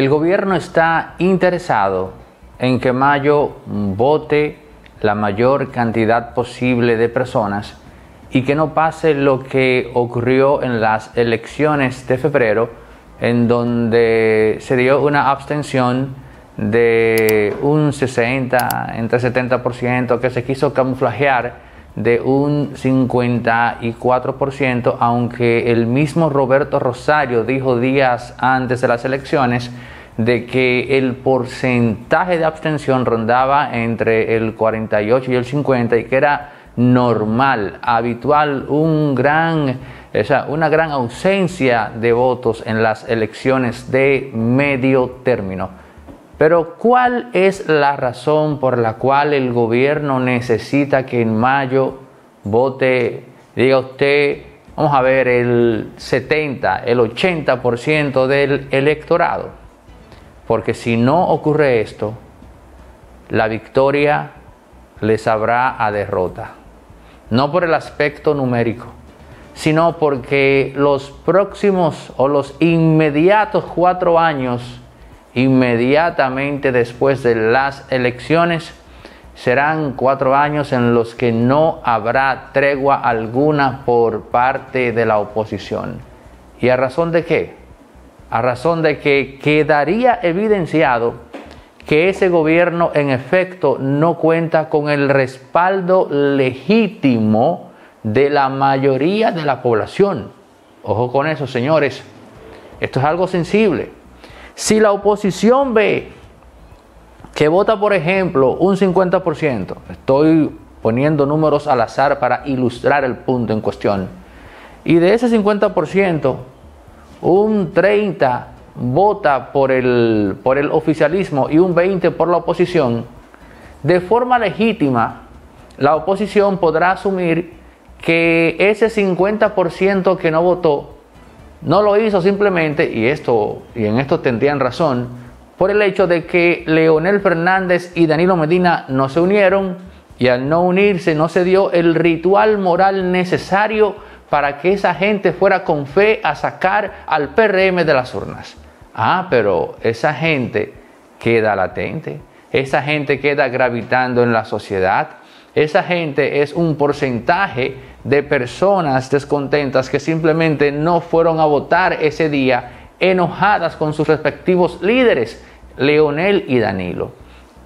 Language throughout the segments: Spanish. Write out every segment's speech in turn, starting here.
el gobierno está interesado en que mayo vote la mayor cantidad posible de personas y que no pase lo que ocurrió en las elecciones de febrero, en donde se dio una abstención de un 60, entre 70%, que se quiso camuflajear de un 54%, aunque el mismo Roberto Rosario dijo días antes de las elecciones de que el porcentaje de abstención rondaba entre el 48 y el 50 y que era normal, habitual, un gran, una gran ausencia de votos en las elecciones de medio término. Pero ¿cuál es la razón por la cual el gobierno necesita que en mayo vote, diga usted, vamos a ver, el 70, el 80% del electorado? porque si no ocurre esto, la victoria les habrá a derrota. No por el aspecto numérico, sino porque los próximos o los inmediatos cuatro años, inmediatamente después de las elecciones, serán cuatro años en los que no habrá tregua alguna por parte de la oposición. ¿Y a razón de qué? a razón de que quedaría evidenciado que ese gobierno en efecto no cuenta con el respaldo legítimo de la mayoría de la población. Ojo con eso, señores. Esto es algo sensible. Si la oposición ve que vota, por ejemplo, un 50%, estoy poniendo números al azar para ilustrar el punto en cuestión, y de ese 50%, un 30 vota por el, por el oficialismo y un 20 por la oposición, de forma legítima la oposición podrá asumir que ese 50% que no votó no lo hizo simplemente, y esto y en esto tendrían razón, por el hecho de que Leonel Fernández y Danilo Medina no se unieron y al no unirse no se dio el ritual moral necesario para que esa gente fuera con fe a sacar al PRM de las urnas. Ah, pero esa gente queda latente, esa gente queda gravitando en la sociedad, esa gente es un porcentaje de personas descontentas que simplemente no fueron a votar ese día enojadas con sus respectivos líderes, Leonel y Danilo.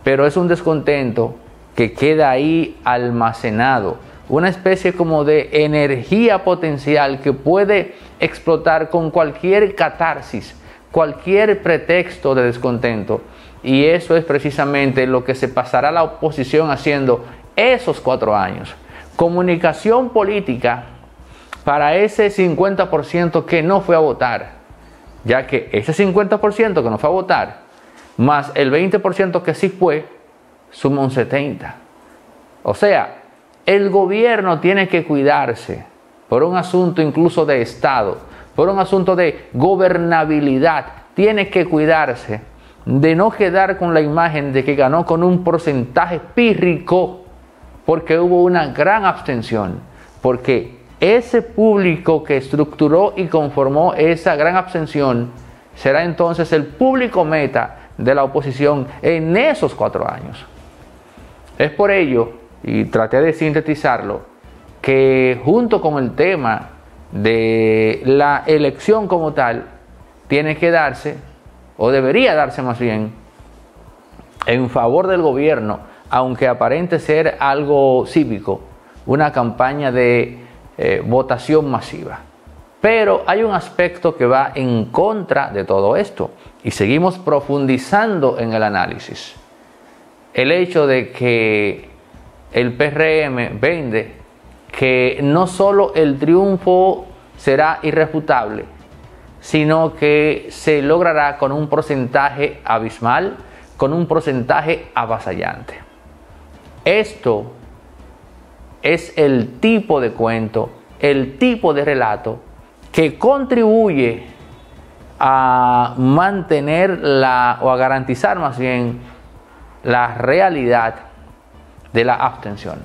Pero es un descontento que queda ahí almacenado una especie como de energía potencial que puede explotar con cualquier catarsis, cualquier pretexto de descontento. Y eso es precisamente lo que se pasará la oposición haciendo esos cuatro años. Comunicación política para ese 50% que no fue a votar, ya que ese 50% que no fue a votar, más el 20% que sí fue, suma un 70%. O sea, el gobierno tiene que cuidarse por un asunto incluso de Estado, por un asunto de gobernabilidad. Tiene que cuidarse de no quedar con la imagen de que ganó con un porcentaje pírrico porque hubo una gran abstención, porque ese público que estructuró y conformó esa gran abstención será entonces el público meta de la oposición en esos cuatro años. Es por ello y traté de sintetizarlo, que junto con el tema de la elección como tal, tiene que darse, o debería darse más bien, en favor del gobierno, aunque aparente ser algo cívico, una campaña de eh, votación masiva. Pero hay un aspecto que va en contra de todo esto y seguimos profundizando en el análisis. El hecho de que el PRM vende que no solo el triunfo será irrefutable, sino que se logrará con un porcentaje abismal, con un porcentaje avasallante. Esto es el tipo de cuento, el tipo de relato que contribuye a mantener la, o a garantizar más bien la realidad de la abstención.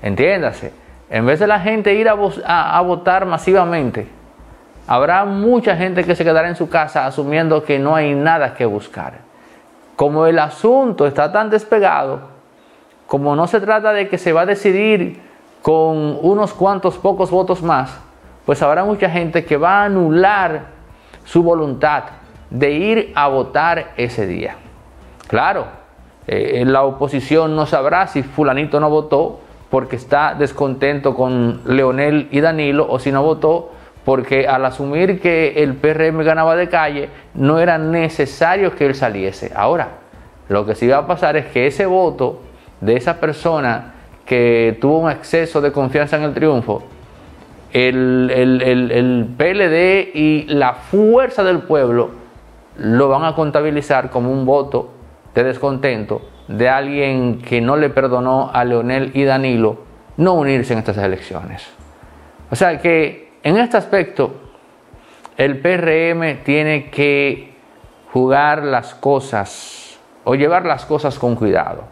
Entiéndase, en vez de la gente ir a, votar masivamente, habrá mucha gente que se quedará en su casa asumiendo que no hay nada que buscar. Como el asunto está tan despegado, como no se trata de que se va a decidir con unos cuantos pocos votos más, pues habrá mucha gente que va a anular su voluntad de ir a votar ese día. Claro, eh, la oposición no sabrá si fulanito no votó porque está descontento con Leonel y Danilo o si no votó porque al asumir que el PRM ganaba de calle no era necesario que él saliese. Ahora, lo que sí va a pasar es que ese voto de esa persona que tuvo un exceso de confianza en el triunfo, el, PLD y la fuerza del pueblo lo van a contabilizar como un voto de descontento de alguien que no le perdonó a Leonel y Danilo no unirse en estas elecciones. O sea que en este aspecto el PRM tiene que jugar las cosas o llevar las cosas con cuidado,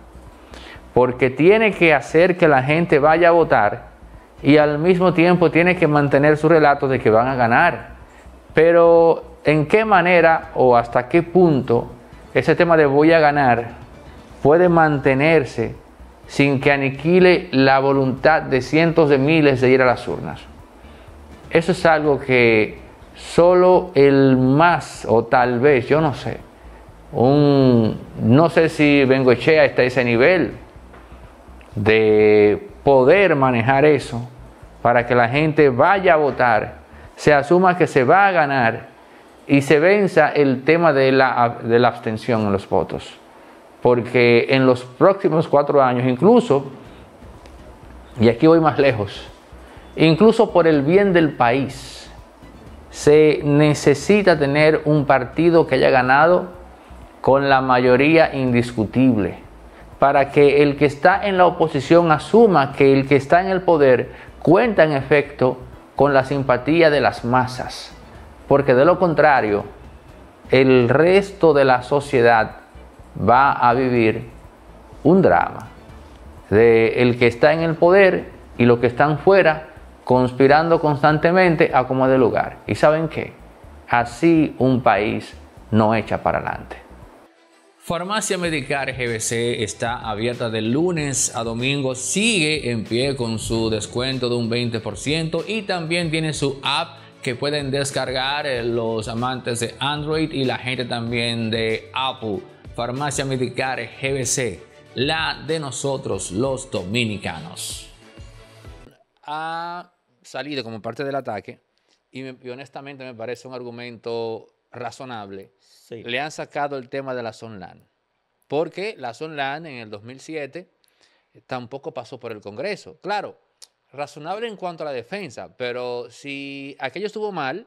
porque tiene que hacer que la gente vaya a votar y al mismo tiempo tiene que mantener su relato de que van a ganar. Pero en qué manera o hasta qué punto ese tema de voy a ganar puede mantenerse sin que aniquile la voluntad de cientos de miles de ir a las urnas. Eso es algo que solo el más, o tal vez, yo no sé, un, no sé si Bengochea está a ese nivel de poder manejar eso para que la gente vaya a votar, se asuma que se va a ganar y se venza el tema de la, de la abstención en los votos. Porque en los próximos cuatro años, incluso, y aquí voy más lejos, incluso por el bien del país, se necesita tener un partido que haya ganado con la mayoría indiscutible, para que el que está en la oposición asuma que el que está en el poder cuenta en efecto con la simpatía de las masas porque de lo contrario, el resto de la sociedad va a vivir un drama de el que está en el poder y los que están fuera conspirando constantemente a como de lugar. ¿Y saben qué? Así un país no echa para adelante. Farmacia Medicar GBC está abierta de lunes a domingo, sigue en pie con su descuento de un 20% y también tiene su app que pueden descargar eh, los amantes de Android y la gente también de Apple. Farmacia Medicare GBC, la de nosotros los dominicanos. Ha salido como parte del ataque y, honestamente me parece un argumento razonable. Le han sacado el tema de las online, porque las online en el 2007 tampoco pasó por el Congreso. Claro, razonable en cuanto a la defensa, pero si aquello estuvo mal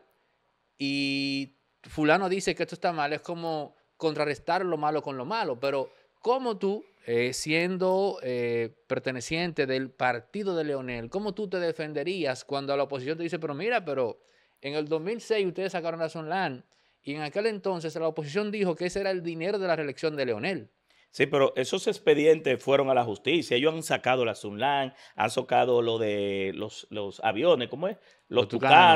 y fulano dice que esto está mal, es como contrarrestar lo malo con lo malo, pero ¿cómo tú, eh, siendo eh, perteneciente del partido de Leonel, cómo tú te defenderías cuando la oposición te dice, pero mira, pero en el 2006 ustedes sacaron la Sonlan y en aquel entonces la oposición dijo que ese era el dinero de la reelección de Leonel? Sí, pero esos expedientes fueron a la justicia. Ellos han sacado la Sunland, han sacado lo de los, los aviones, ¿cómo es? los,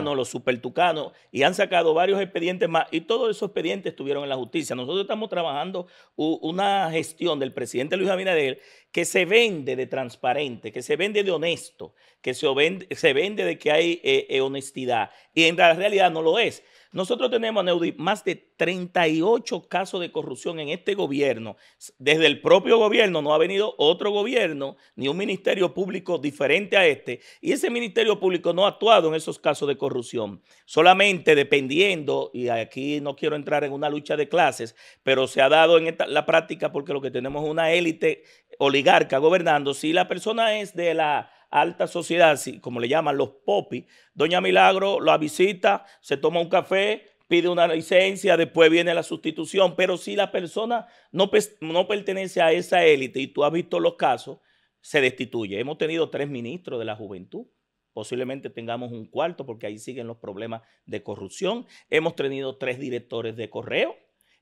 los super tucanos, y han sacado varios expedientes más, y todos esos expedientes estuvieron en la justicia. Nosotros estamos trabajando una gestión del presidente Luis Abinader que se vende de transparente, que se vende de honesto, que se vende, de que hay eh, eh, honestidad, y en la realidad no lo es. Nosotros tenemos, más de 38 casos de corrupción en este gobierno. Desde el propio gobierno no ha venido otro gobierno ni un ministerio público diferente a este. Y ese ministerio público no ha actuado en el esos casos de corrupción. Solamente dependiendo, y aquí no quiero entrar en una lucha de clases, pero se ha dado en la práctica porque lo que tenemos es una élite oligarca gobernando. Si la persona es de la alta sociedad, si, como le llaman los popis, doña Milagro la visita, se toma un café, pide una licencia, después viene la sustitución, pero si la persona no, no pertenece a esa élite y tú has visto los casos, se destituye. Hemos tenido tres ministros de la juventud posiblemente tengamos un cuarto porque ahí siguen los problemas de corrupción. Hemos tenido tres directores de correo.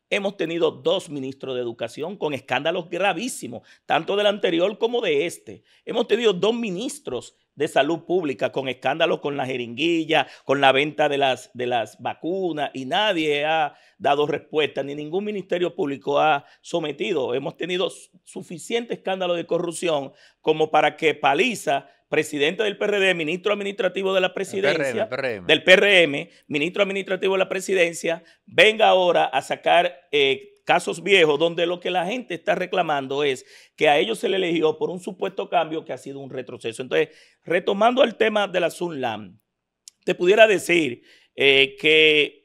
Hemos tenido dos ministros de educación con escándalos gravísimos, tanto del anterior como de este. Hemos tenido dos ministros de salud pública con escándalos con la jeringuilla, con la venta de las, de las vacunas y nadie ha dado respuesta, ni ningún ministerio público ha sometido. Hemos tenido suficiente escándalo de corrupción como para que Paliza presidente del PRD, ministro administrativo de la presidencia, del PRM, ministro administrativo de la presidencia, venga ahora a sacar eh, casos viejos donde lo que la gente está reclamando es que a ellos se le eligió por un supuesto cambio que ha sido un retroceso. Entonces, retomando al tema de la Sunlam, te pudiera decir eh, que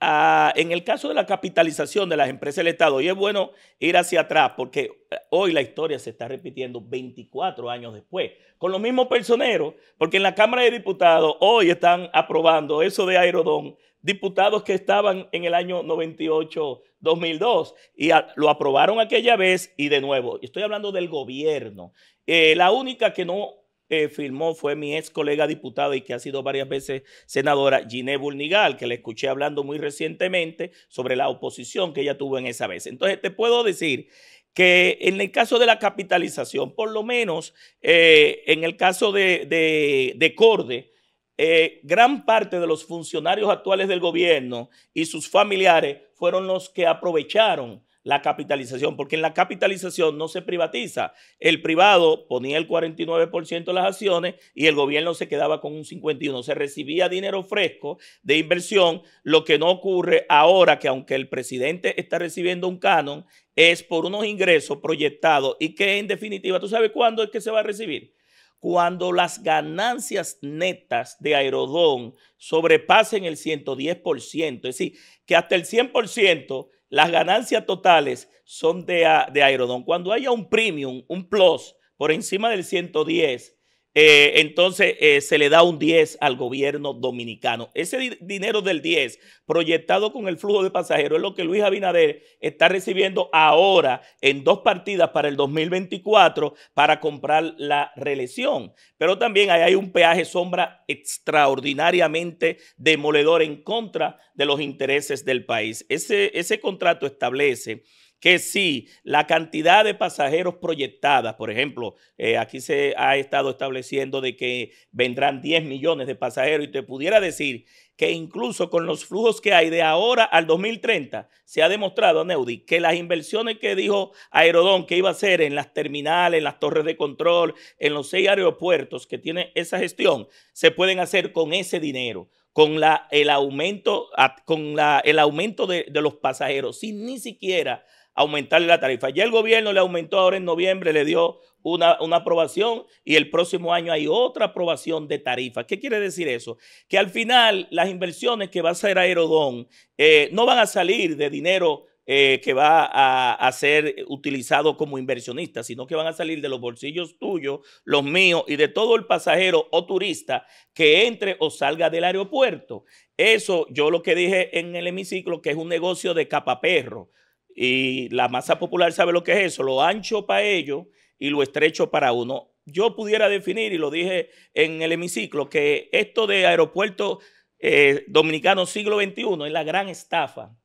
Ah, en el caso de la capitalización de las empresas del Estado, y es bueno ir hacia atrás porque eh, hoy la historia se está repitiendo 24 años después, con los mismos personeros, porque en la Cámara de Diputados hoy están aprobando eso de Aerodón, diputados que estaban en el año 98-2002 y lo aprobaron aquella vez y de nuevo, estoy hablando del gobierno, eh, la única que no eh, firmó fue mi ex colega diputada y que ha sido varias veces senadora, Giné Burnigal, que la escuché hablando muy recientemente sobre la oposición que ella tuvo en esa vez. Entonces, te puedo decir que en el caso de la capitalización, por lo menos eh, en el caso de, de, Corde, eh, gran parte de los funcionarios actuales del gobierno y sus familiares fueron los que aprovecharon la capitalización, porque en la capitalización no se privatiza. El privado ponía el 49% de las acciones y el gobierno se quedaba con un 51%. Se recibía dinero fresco de inversión, lo que no ocurre ahora que aunque el presidente está recibiendo un canon, es por unos ingresos proyectados y que en definitiva, ¿tú sabes cuándo es que se va a recibir? Cuando las ganancias netas de Aerodón sobrepasen el 110%, es decir, que hasta el 100% las ganancias totales son de, de Cuando haya un premium, un plus por encima del 110, eh, entonces eh, se le da un 10 al gobierno dominicano. Ese dinero del 10 proyectado con el flujo de pasajeros es lo que Luis Abinader está recibiendo ahora en dos partidas para el 2024 para comprar la reelección. Pero también ahí hay un peaje sombra extraordinariamente demoledor en contra de los intereses del país. Ese, ese contrato establece que si la cantidad de pasajeros proyectada, por ejemplo, eh, aquí se ha estado estableciendo de que vendrán 10 millones de pasajeros y te pudiera decir que incluso con los flujos que hay de ahora al 2030, se ha demostrado, Neudi, que las inversiones que dijo Aerodón que iba a hacer en las terminales, en las torres de control, en los seis aeropuertos que tiene esa gestión, se pueden hacer con ese dinero con el aumento, con el aumento de, los pasajeros, sin ni siquiera aumentar la tarifa. Ya el gobierno le aumentó ahora en noviembre, le dio una, aprobación y el próximo año hay otra aprobación de tarifa ¿Qué quiere decir eso? Que al final las inversiones que va a hacer Aerodón eh, no van a salir de dinero eh, que va a, a, ser utilizado como inversionista, sino que van a salir de los bolsillos tuyos, los míos y de todo el pasajero o turista que entre o salga del aeropuerto. Eso yo lo que dije en el hemiciclo, que es un negocio de capaperro. Y la masa popular sabe lo que es eso, lo ancho para ellos y lo estrecho para uno. Yo pudiera definir, y lo dije en el hemiciclo, que esto de aeropuerto eh, dominicano siglo XXI es la gran estafa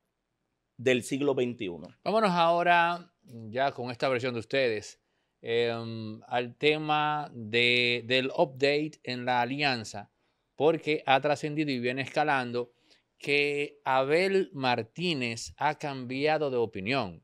del siglo XXI. Vámonos ahora, ya con esta versión de ustedes, em, al tema del update en la alianza, porque ha trascendido y viene escalando que Abel Martínez ha cambiado de opinión.